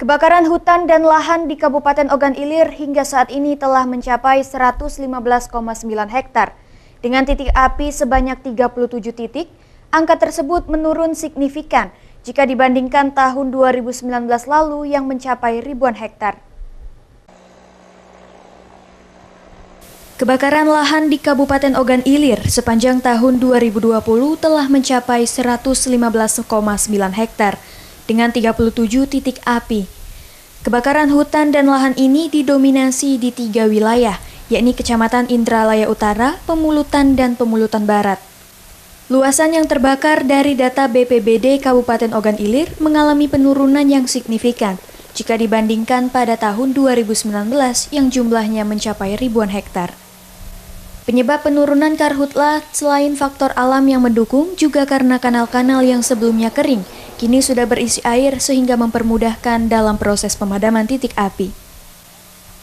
Kebakaran hutan dan lahan di Kabupaten Ogan Ilir hingga saat ini telah mencapai 115,9 hektar dengan titik api sebanyak 37 titik. Angka tersebut menurun signifikan jika dibandingkan tahun 2019 lalu yang mencapai ribuan hektar. Kebakaran lahan di Kabupaten Ogan Ilir sepanjang tahun 2020 telah mencapai 115,9 hektar dengan 37 titik api. Kebakaran hutan dan lahan ini didominasi di tiga wilayah, yakni Kecamatan Indralaya Utara, Pemulutan, dan Pemulutan Barat. Luasan yang terbakar dari data BPBD Kabupaten Ogan Ilir mengalami penurunan yang signifikan jika dibandingkan pada tahun 2019 yang jumlahnya mencapai ribuan hektar. Penyebab penurunan karhutla selain faktor alam yang mendukung juga karena kanal-kanal yang sebelumnya kering kini sudah berisi air sehingga mempermudahkan dalam proses pemadaman titik api.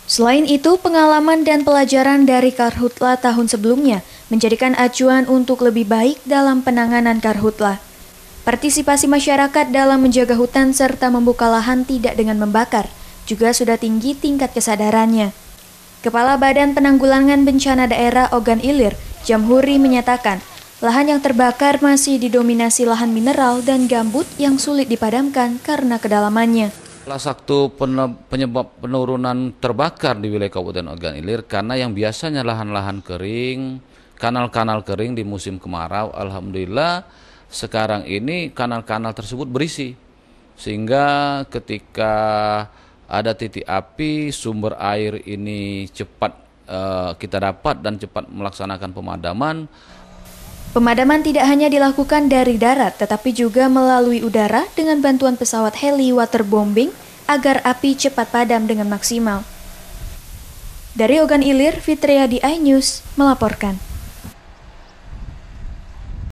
Selain itu, pengalaman dan pelajaran dari Karhutla tahun sebelumnya menjadikan acuan untuk lebih baik dalam penanganan Karhutla. Partisipasi masyarakat dalam menjaga hutan serta membuka lahan tidak dengan membakar juga sudah tinggi tingkat kesadarannya. Kepala Badan Penanggulangan Bencana Daerah Ogan Ilir, Jamhuri menyatakan, Lahan yang terbakar masih didominasi lahan mineral dan gambut yang sulit dipadamkan karena kedalamannya. Salah satu penyebab penurunan terbakar di wilayah Kabupaten Ogan Ilir karena yang biasanya lahan-lahan kering, kanal-kanal kering di musim kemarau, alhamdulillah sekarang ini kanal-kanal tersebut berisi. Sehingga ketika ada titik api, sumber air ini cepat uh, kita dapat dan cepat melaksanakan pemadaman, Pemadaman tidak hanya dilakukan dari darat, tetapi juga melalui udara dengan bantuan pesawat heli waterbombing agar api cepat padam dengan maksimal. Dari Ogan Ilir, Fitriadi News melaporkan.